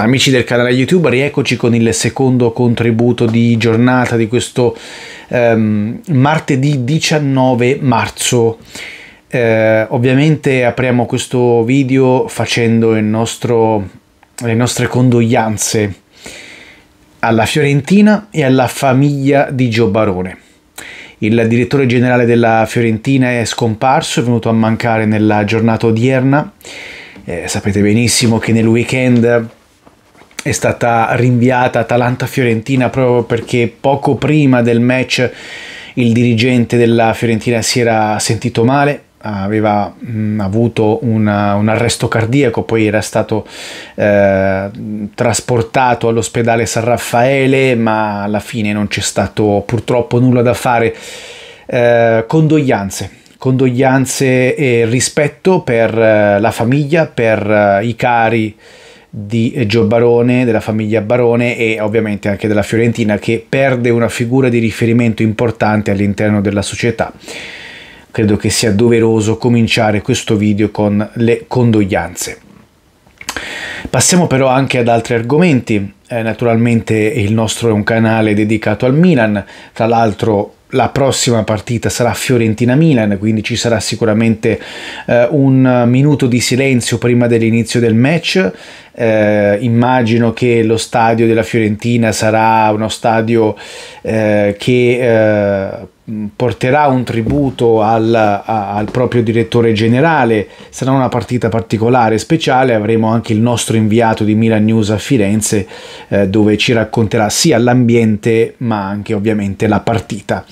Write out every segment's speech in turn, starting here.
Amici del canale YouTube, rieccoci con il secondo contributo di giornata di questo ehm, martedì 19 marzo. Eh, ovviamente apriamo questo video facendo nostro, le nostre condoglianze alla Fiorentina e alla famiglia di Gio Barone. Il direttore generale della Fiorentina è scomparso, è venuto a mancare nella giornata odierna. Eh, sapete benissimo che nel weekend è stata rinviata Atalanta-Fiorentina proprio perché poco prima del match il dirigente della Fiorentina si era sentito male, aveva mh, mm, avuto una, un arresto cardiaco, poi era stato eh, trasportato all'ospedale San Raffaele, ma alla fine non c'è stato purtroppo nulla da fare. Eh, condoglianze condoglianze e rispetto per eh, la famiglia, per eh, i cari di Gio Barone, della famiglia Barone e ovviamente anche della Fiorentina che perde una figura di riferimento importante all'interno della società. Credo che sia doveroso cominciare questo video con le condoglianze. Passiamo però anche ad altri argomenti. Eh, naturalmente il nostro è un canale dedicato al Milan, tra l'altro la prossima partita sarà Fiorentina-Milan, quindi ci sarà sicuramente eh, un minuto di silenzio prima dell'inizio del match. Eh, immagino che lo stadio della Fiorentina sarà uno stadio eh, che eh, Mm, porterà un tributo al, a, al, proprio direttore generale, sarà una partita particolare, speciale, avremo anche il nostro inviato di Milan News a Firenze eh, dove ci racconterà sia l'ambiente ma anche ovviamente la partita.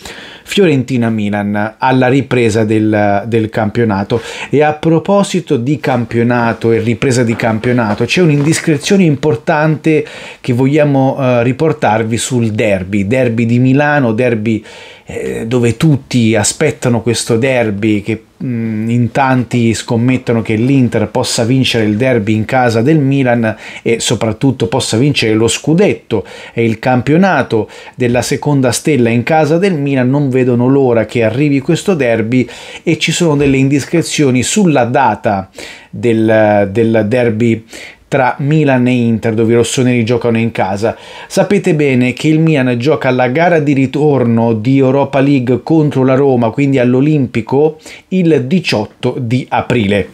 Fiorentina-Milan alla ripresa del, del campionato e a proposito di campionato e ripresa di campionato c'è un'indiscrezione importante che vogliamo eh, riportarvi sul derby, derby di Milano, derby eh, dove tutti aspettano questo derby, che mh, mm, in tanti scommettono che l'Inter possa vincere il derby in casa del Milan e soprattutto possa vincere lo scudetto e il campionato della seconda stella in casa del Milan, non vedono l'ora che arrivi questo derby e ci sono delle indiscrezioni sulla data del, del derby tra Milan e Inter, dove i rossoneri giocano in casa. Sapete bene che il Milan gioca la gara di ritorno di Europa League contro la Roma, quindi all'Olimpico, il 18 di aprile.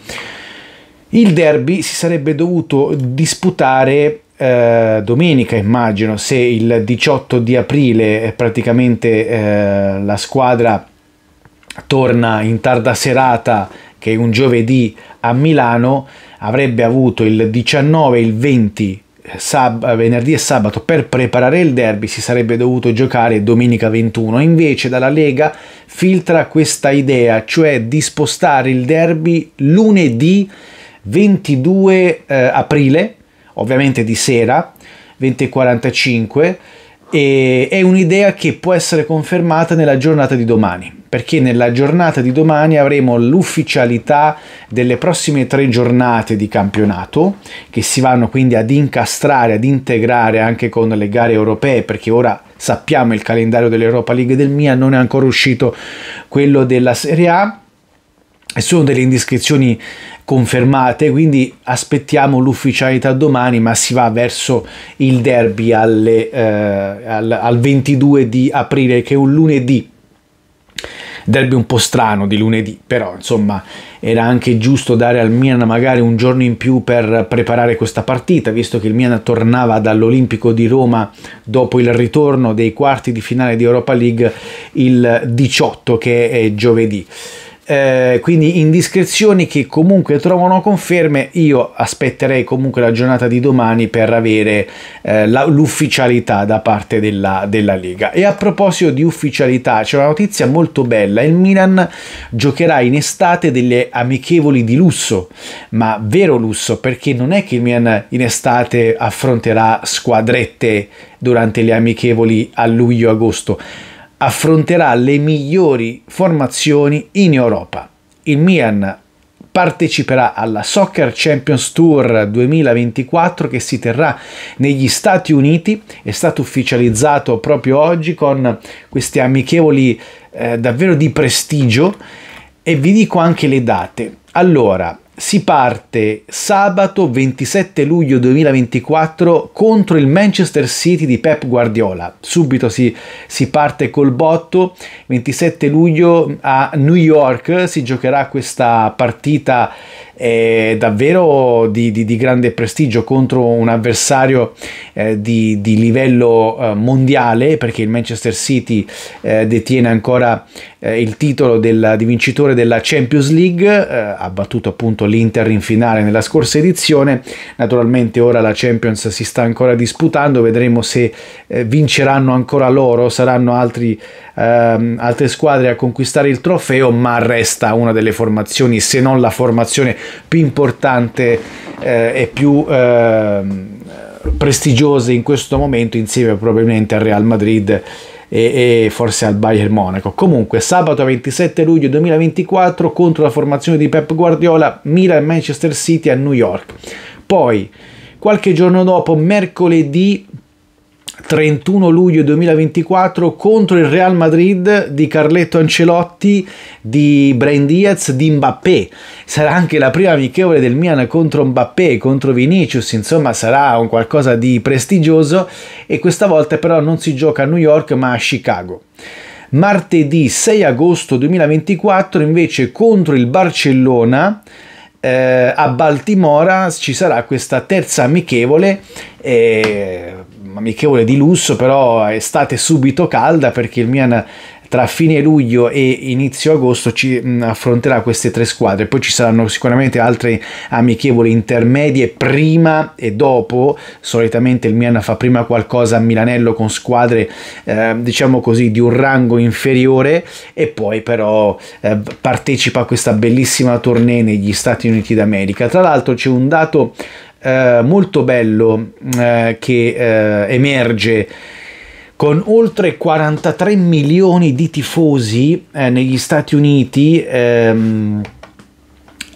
Il derby si sarebbe dovuto disputare eh, domenica, immagino, se il 18 di aprile eh, praticamente eh, la squadra torna in tarda serata, che è un giovedì, a Milano avrebbe avuto il 19 e il 20 eh, Sab- eh, venerdì e sabato per preparare il derby si sarebbe dovuto giocare domenica 21. Invece dalla Lega filtra questa idea, cioè di spostare il derby lunedì 22 eh, aprile, ovviamente di sera, 20.45, e è un'idea che può essere confermata nella giornata di domani perché nella giornata di domani avremo l'ufficialità delle prossime tre giornate di campionato che si vanno quindi ad incastrare, ad integrare anche con le gare europee perché ora sappiamo il calendario dell'Europa League del Mia non è ancora uscito quello della Serie A e sono delle indiscrezioni confermate, quindi aspettiamo l'ufficialità domani, ma si va verso il derby alle, eh, al, al 22 di aprile, che è un lunedì derby un po' strano di lunedì, però insomma era anche giusto dare al Milan magari un giorno in più per preparare questa partita, visto che il Milan tornava dall'Olimpico di Roma dopo il ritorno dei quarti di finale di Europa League il 18 che è giovedì. Eh, quindi indiscrezioni che comunque trovano conferme io aspetterei comunque la giornata di domani per avere eh, la, l'ufficialità da parte della, della, Lega e a proposito di ufficialità c'è una notizia molto bella il Milan giocherà in estate delle amichevoli di lusso ma vero lusso perché non è che il Milan in estate affronterà squadrette durante le amichevoli a luglio-agosto affronterà le migliori formazioni in Europa. Il Milan parteciperà alla Soccer Champions Tour 2024 che si terrà negli Stati Uniti, è stato ufficializzato proprio oggi con questi amichevoli eh, davvero di prestigio e vi dico anche le date. Allora, si parte sabato 27 luglio 2024 contro il Manchester City di Pep Guardiola. Subito si, si, parte col botto. 27 luglio a New York si giocherà questa partita eh, davvero di, di, di, grande prestigio contro un avversario eh, di, di, livello eh, mondiale, perché il Manchester City eh, detiene ancora eh, il titolo del, di vincitore della Champions League, ha battuto appunto l'Inter in finale nella scorsa edizione, naturalmente ora la Champions si sta ancora disputando, vedremo se vinceranno ancora loro, saranno altri, ehm, altre squadre a conquistare il trofeo, ma resta una delle formazioni, se non la formazione più importante eh, e più eh, prestigiose in questo momento insieme probabilmente al Real Madrid e, e, forse al Bayern Monaco. Comunque sabato 27 luglio 2024 contro la formazione di Pep Guardiola, Milan e Manchester City a New York. Poi qualche giorno dopo, mercoledì 31 luglio 2024 contro il Real Madrid di Carletto Ancelotti, di Brian Diaz, di Mbappé. Sarà anche la prima amichevole del Milan contro Mbappé, contro Vinicius, insomma sarà un qualcosa di prestigioso e questa volta però non si gioca a New York ma a Chicago. Martedì 6 agosto 2024 invece contro il Barcellona eh, a Baltimora ci sarà questa terza amichevole eh, amichevole di lusso, però estate subito calda perché il Milan tra fine luglio e inizio agosto ci mm, affronterà queste tre squadre. Poi ci saranno sicuramente altre amichevoli intermedie prima e dopo. Solitamente il Milan fa prima qualcosa a Milanello con squadre, eh, diciamo così, di un rango inferiore e poi però eh, partecipa a questa bellissima tournée negli Stati Uniti d'America. Tra l'altro c'è un dato eh, molto bello mm, eh, che eh, emerge con oltre 43 milioni di tifosi eh, negli Stati Uniti. Ehm,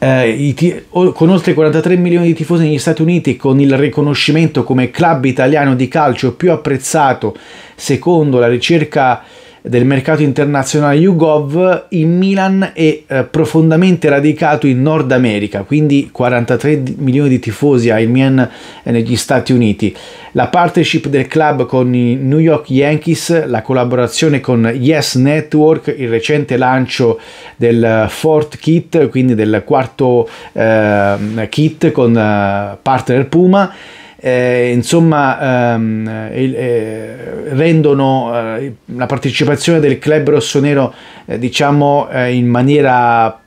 eh, t- con oltre 43 milioni di tifosi negli Stati Uniti, con il riconoscimento come club italiano di calcio più apprezzato secondo la ricerca del mercato internazionale YouGov in Milan è eh, profondamente radicato in Nord America, quindi 43 milioni di tifosi ha il Milan eh, negli Stati Uniti. La partnership del club con i New York Yankees, la collaborazione con Yes Network, il recente lancio del eh, Fort Kit, quindi del quarto eh, kit con eh, partner Puma eh, insomma, ehm, eh, eh, rendono eh, la partecipazione del club rossonero eh, diciamo, eh, in maniera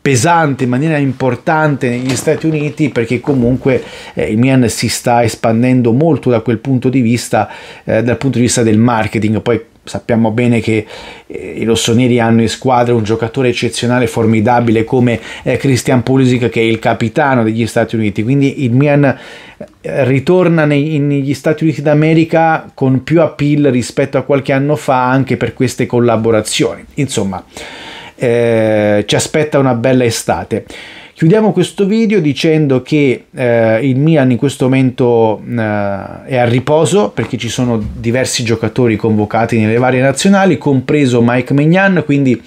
pesante in maniera importante negli Stati Uniti perché comunque eh, il Milan si sta espandendo molto da quel punto di vista eh, dal punto di vista del marketing poi sappiamo bene che eh, i rossoneri hanno in squadra un giocatore eccezionale, formidabile come eh, Christian Pulisic che è il capitano degli Stati Uniti, quindi il Milan eh, ritorna nei, negli Stati Uniti d'America con più appeal rispetto a qualche anno fa anche per queste collaborazioni. Insomma, eh, ci aspetta una bella estate. Chiudiamo questo video dicendo che eh, il Milan in questo momento eh, è a riposo perché ci sono diversi giocatori convocati nelle varie nazionali, compreso Mike Mignan, quindi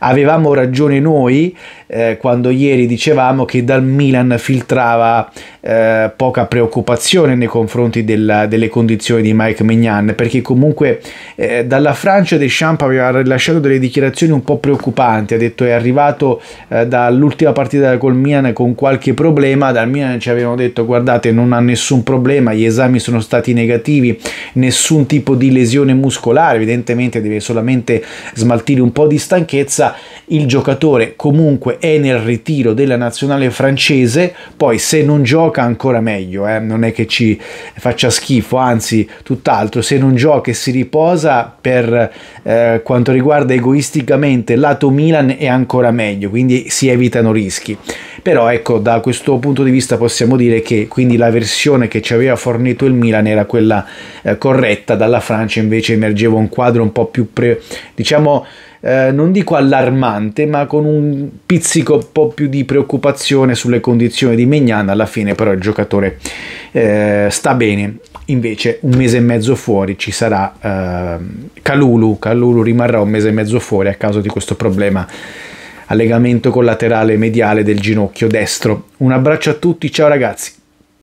avevamo ragione noi eh, quando ieri dicevamo che dal Milan filtrava eh, poca preoccupazione nei confronti della, delle condizioni di Mike Mignan, perché comunque eh, dalla Francia Deschamps aveva rilasciato delle dichiarazioni un po' preoccupanti, ha detto è arrivato eh, dall'ultima partita col Milan con qualche problema, dal Milan ci avevano detto guardate non ha nessun problema, gli esami sono stati negativi, nessun tipo di lesione muscolare, evidentemente deve solamente smaltire un po' di stanchezza, il giocatore comunque è nel ritiro della nazionale francese, poi se non gioca ancora meglio, eh, non è che ci faccia schifo, anzi tutt'altro, se non gioca e si riposa per eh, quanto riguarda egoisticamente lato Milan è ancora meglio, quindi si evitano rischi. Però ecco, da questo punto di vista possiamo dire che quindi la versione che ci aveva fornito il Milan era quella eh, corretta, dalla Francia invece emergeva un quadro un po' più pre, diciamo eh, non dico allarmante, ma con un pizzico un po' più di preoccupazione sulle condizioni di Megnana. Alla fine, però, il giocatore eh, sta bene. Invece, un mese e mezzo fuori ci sarà eh, Calulu. Calulu rimarrà un mese e mezzo fuori a causa di questo problema legamento collaterale mediale del ginocchio destro. Un abbraccio a tutti, ciao ragazzi.